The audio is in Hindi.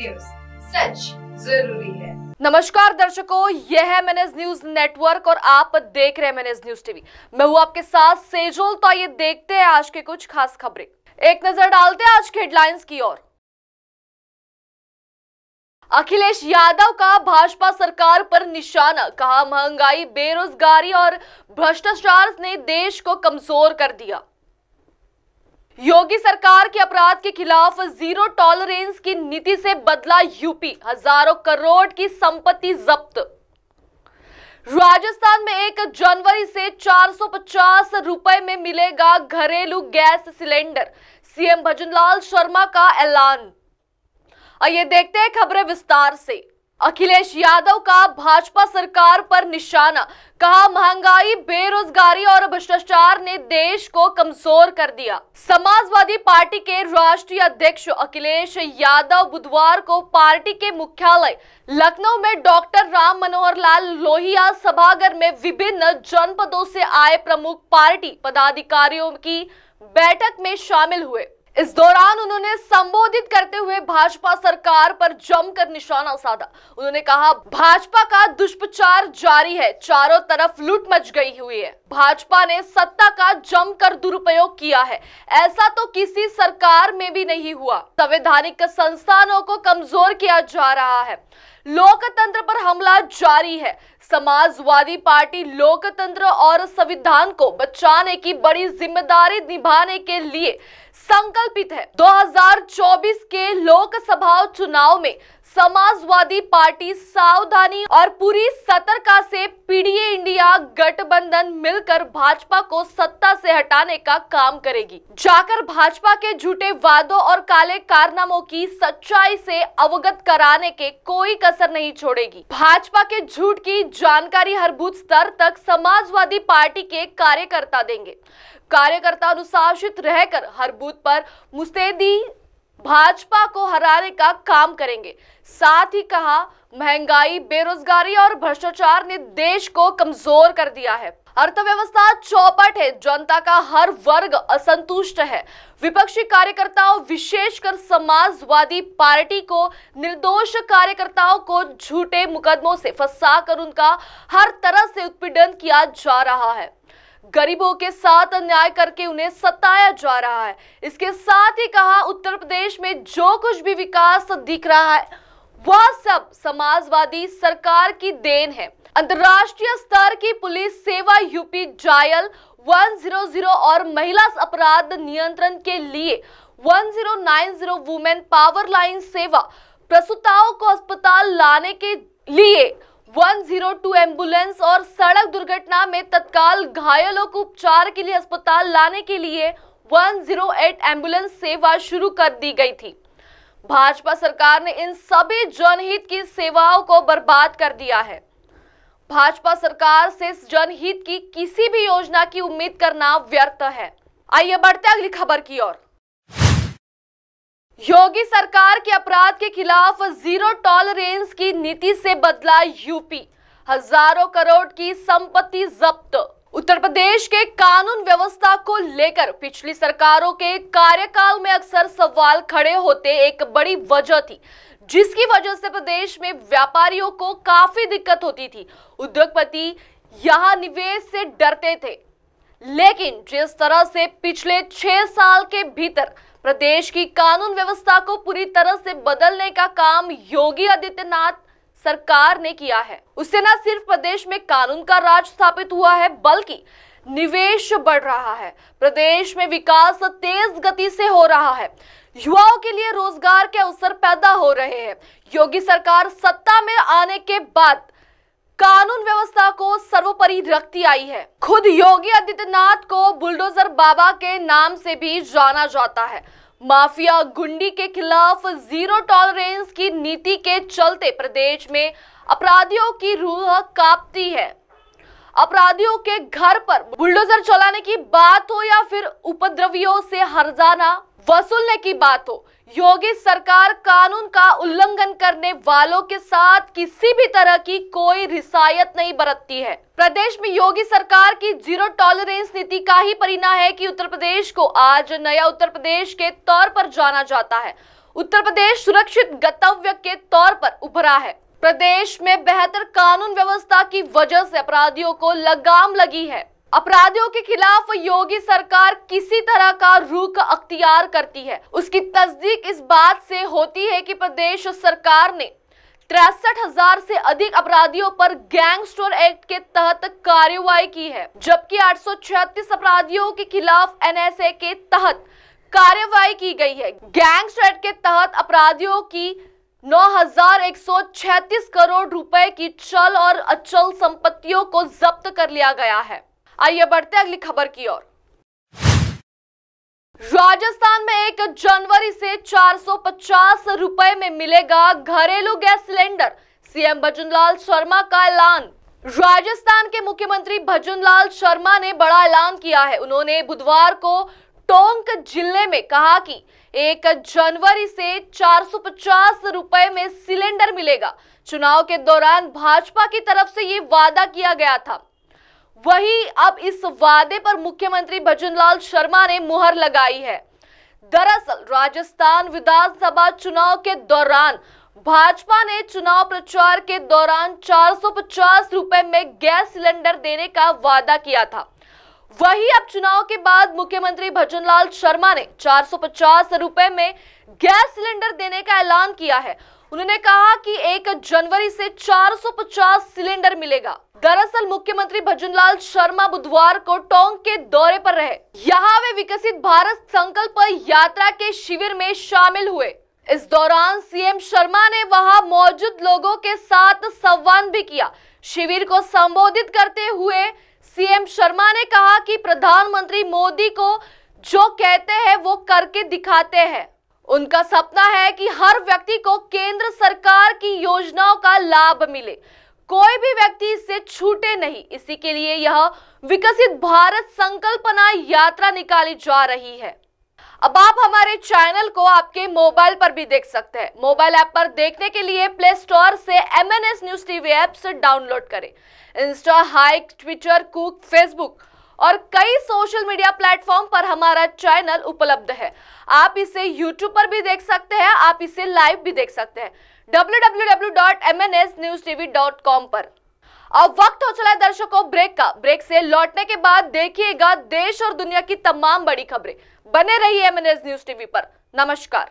न्यूज सच जरूरी है नमस्कार दर्शकों यह है मैनेज न्यूज नेटवर्क और आप देख रहे हैं मैनेज न्यूज टीवी मैं हूं आपके साथ सेजोल तो ये देखते हैं आज के कुछ खास खबरें एक नजर डालते हैं आज के हेडलाइंस की ओर अखिलेश यादव का भाजपा सरकार पर निशाना कहा महंगाई बेरोजगारी और भ्रष्टाचार ने देश को कमजोर कर दिया योगी सरकार के अपराध के खिलाफ जीरो टॉलरेंस की नीति से बदला यूपी हजारों करोड़ की संपत्ति जब्त राजस्थान में एक जनवरी से 450 रुपए में मिलेगा घरेलू gas cylinder CM Bhajanlal Sharma का ऐलान और ये देखते हैं खबरें विस्तार से अखिलेश यादव का भाजपा सरकार पर निशाना कहा महंगाई बेरोजगारी और भ्रष्टाचार ने देश को कमजोर कर दिया समाजवादी पार्टी के राष्ट्रीय अध्यक्ष अखिलेश यादव बुधवार को पार्टी के मुख्यालय लखनऊ में डॉक्टर राम मनोहर लाल लोहिया सभागर में विभिन्न जनपदों से आए प्रमुख पार्टी पदाधिकारियों की बैठक में शामिल हुए इस दौरान उन्होंने संबोधित करते हुए भाजपा सरकार पर जमकर निशाना साधा उन्होंने कहा भाजपा का दुष्प्रचार जारी है चारों तरफ लूट मच गई हुई है भाजपा ने सत्ता का जमकर दुरुपयोग किया है ऐसा तो किसी सरकार में भी नहीं हुआ संवैधानिक संस्थानों को कमजोर किया जा रहा है लोकतंत्र पर हमला जारी है समाजवादी पार्टी लोकतंत्र और संविधान को बचाने की बड़ी जिम्मेदारी निभाने के लिए संकल्पित है 2024 के लोकसभा चुनाव में समाजवादी पार्टी सावधानी और पूरी सतर्कता से पीडीए इंडिया गठबंधन मिलकर भाजपा को सत्ता से हटाने का काम करेगी जाकर भाजपा के झूठे वादों और काले कारनामों की सच्चाई से अवगत कराने के कोई कसर नहीं छोड़ेगी भाजपा के झूठ की जानकारी हर बूथ स्तर तक समाजवादी पार्टी के कार्यकर्ता देंगे कार्यकर्ता अनुशासित रहकर हर बूथ पर मुस्तैदी भाजपा को हराने का काम करेंगे साथ ही कहा महंगाई बेरोजगारी और भ्रष्टाचार ने देश को कमजोर कर दिया है अर्थव्यवस्था चौपट है जनता का हर वर्ग असंतुष्ट है विपक्षी कार्यकर्ताओं विशेषकर समाजवादी पार्टी को निर्दोष कार्यकर्ताओं को झूठे मुकदमों से फंसा कर उनका हर तरह से उत्पीड़न किया जा रहा है गरीबों के साथ अन्याय करके उन्हें सताया जा रहा है इसके साथ ही कहा उत्तर प्रदेश में जो कुछ भी विकास दिख रहा है वह सब समाजवादी सरकार की देन है अंतर्राष्ट्रीय स्तर की पुलिस सेवा यूपी जायल 100 और महिला अपराध नियंत्रण के लिए 1090 जीरो वुमेन पावर लाइन सेवा प्रसुताओं को अस्पताल लाने के लिए 102 एम्बुलेंस और सड़क दुर्घटना में तत्काल घायलों को उपचार के लिए अस्पताल लाने के लिए 108 एम्बुलेंस सेवा शुरू कर दी गई थी भाजपा सरकार ने इन सभी जनहित की सेवाओं को बर्बाद कर दिया है भाजपा सरकार से जनहित की किसी भी योजना की उम्मीद करना व्यर्थ है आइए बढ़ते अगली खबर की ओर योगी सरकार के अपराध के खिलाफ जीरो टॉलरेंस की नीति से बदला यूपी हजारों करोड़ की संपत्ति जब्त उत्तर प्रदेश के कानून व्यवस्था को लेकर पिछली सरकारों के कार्यकाल में अक्सर सवाल खड़े होते एक बड़ी वजह थी जिसकी वजह से प्रदेश में व्यापारियों को काफी दिक्कत होती थी उद्योगपति यहां निवेश से डरते थे लेकिन जिस तरह से पिछले छह साल के भीतर प्रदेश की कानून व्यवस्था को पूरी तरह से बदलने का काम योगी आदित्यनाथ सरकार ने किया है उससे न सिर्फ प्रदेश में कानून का राज स्थापित हुआ है बल्कि निवेश बढ़ रहा है प्रदेश में विकास तेज गति से हो रहा है युवाओं के लिए रोजगार के अवसर पैदा हो रहे हैं योगी सरकार सत्ता में आने के बाद कानून व्यवस्था को सर्वोपरि रखती आई है खुद योगी आदित्यनाथ को बुलडोजर बाबा के नाम से भी जाना जाता है माफिया गुंडी के खिलाफ जीरो टॉलरेंस की नीति के चलते प्रदेश में अपराधियों की रूह कांपती है अपराधियों के घर पर बुलडोजर चलाने की बात हो या फिर उपद्रवियों से जाना वसूलने की बात हो योगी सरकार कानून का उल्लंघन करने वालों के साथ किसी भी तरह की कोई रिसायत नहीं बरतती है प्रदेश में योगी सरकार की जीरो टॉलरेंस नीति का ही परिणाम है कि उत्तर प्रदेश को आज नया उत्तर प्रदेश के तौर पर जाना जाता है उत्तर प्रदेश सुरक्षित गंतव्य के तौर पर उभरा है प्रदेश में बेहतर कानून व्यवस्था की वजह से अपराधियों को लगाम लगी है अपराधियों के खिलाफ योगी सरकार किसी तरह का रुख अख्तियार करती है उसकी तस्दीक इस बात से होती है कि प्रदेश सरकार ने तिरसठ हजार से अधिक अपराधियों पर गैंगस्टर एक्ट के तहत कार्रवाई की है जबकि 836 अपराधियों के खिलाफ एनएसए के तहत कार्रवाई की गई है गैंगस्टर एक्ट के तहत अपराधियों की 9,136 करोड़ रुपए की चल और अचल संपत्तियों को जब्त कर लिया गया है आइए बढ़ते अगली खबर की ओर राजस्थान में एक जनवरी से 450 रुपए में मिलेगा घरेलू gas cylinder CM Bhajanlal Sharma का ऐलान राजस्थान के मुख्यमंत्री भजनलाल शर्मा ने बड़ा ऐलान किया है उन्होंने बुधवार को टोंक जिले में कहा कि एक जनवरी से 450 रुपए में सिलेंडर मिलेगा चुनाव के दौरान भाजपा की तरफ से ये वादा किया गया था वही अब इस वादे पर मुख्यमंत्री भजनलाल शर्मा ने मुहर लगाई है दरअसल राजस्थान विधानसभा चुनाव के दौरान भाजपा ने चुनाव प्रचार के दौरान 450 रुपए में गैस सिलेंडर देने का वादा किया था वही अब चुनाव के बाद मुख्यमंत्री भजनलाल शर्मा ने 450 रुपए में गैस सिलेंडर देने का ऐलान किया है उन्होंने कहा कि एक जनवरी से 450 सिलेंडर मिलेगा दरअसल मुख्यमंत्री भजनलाल शर्मा बुधवार को टोंग के दौरे पर रहे यहाँ वे विकसित भारत संकल्प यात्रा के शिविर में शामिल हुए इस दौरान सीएम शर्मा ने वहां मौजूद लोगों के साथ संवाद भी किया शिविर को संबोधित करते हुए सीएम शर्मा ने कहा कि प्रधानमंत्री मोदी को जो कहते हैं वो करके दिखाते हैं उनका सपना है कि हर व्यक्ति को केंद्र सरकार की योजनाओं का लाभ मिले कोई भी व्यक्ति इससे छूटे नहीं इसी के लिए यह विकसित भारत संकल्पना यात्रा निकाली जा रही है अब आप हमारे चैनल को आपके मोबाइल पर भी देख सकते हैं मोबाइल ऐप पर देखने के लिए प्ले स्टोर से M N S news TV apps download करें इंस्टा हाइक ट्विटर कुक फेसबुक और कई सोशल मीडिया प्लेटफॉर्म पर हमारा चैनल उपलब्ध है आप इसे यूट्यूब पर भी देख सकते हैं आप इसे लाइव भी देख सकते हैं www.mnsnewstv.com पर अब वक्त हो चला है दर्शकों ब्रेक का ब्रेक से लौटने के बाद देखिएगा देश और दुनिया की तमाम बड़ी खबरें बने रहिए एमएनएस न्यूज टीवी पर नमस्कार